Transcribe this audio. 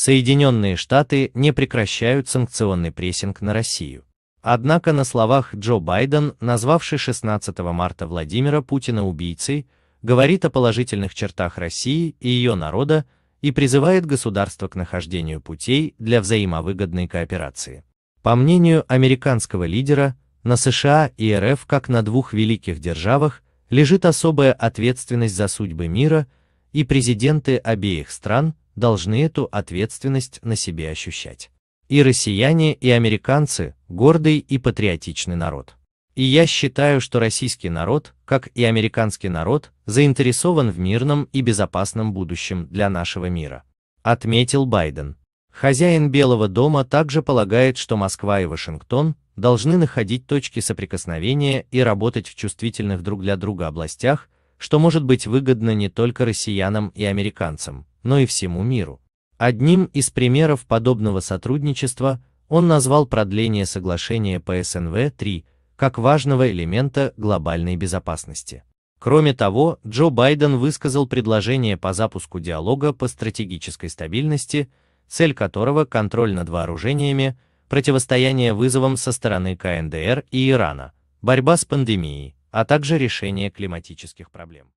Соединенные Штаты не прекращают санкционный прессинг на Россию. Однако на словах Джо Байден, назвавший 16 марта Владимира Путина убийцей, говорит о положительных чертах России и ее народа и призывает государство к нахождению путей для взаимовыгодной кооперации. По мнению американского лидера, на США и РФ как на двух великих державах лежит особая ответственность за судьбы мира, и президенты обеих стран должны эту ответственность на себе ощущать. И россияне, и американцы – гордый и патриотичный народ. И я считаю, что российский народ, как и американский народ, заинтересован в мирном и безопасном будущем для нашего мира. Отметил Байден. Хозяин Белого дома также полагает, что Москва и Вашингтон должны находить точки соприкосновения и работать в чувствительных друг для друга областях, что может быть выгодно не только россиянам и американцам, но и всему миру. Одним из примеров подобного сотрудничества он назвал продление соглашения по СНВ-3 как важного элемента глобальной безопасности. Кроме того, Джо Байден высказал предложение по запуску диалога по стратегической стабильности, цель которого – контроль над вооружениями, противостояние вызовам со стороны КНДР и Ирана, борьба с пандемией, а также решение климатических проблем.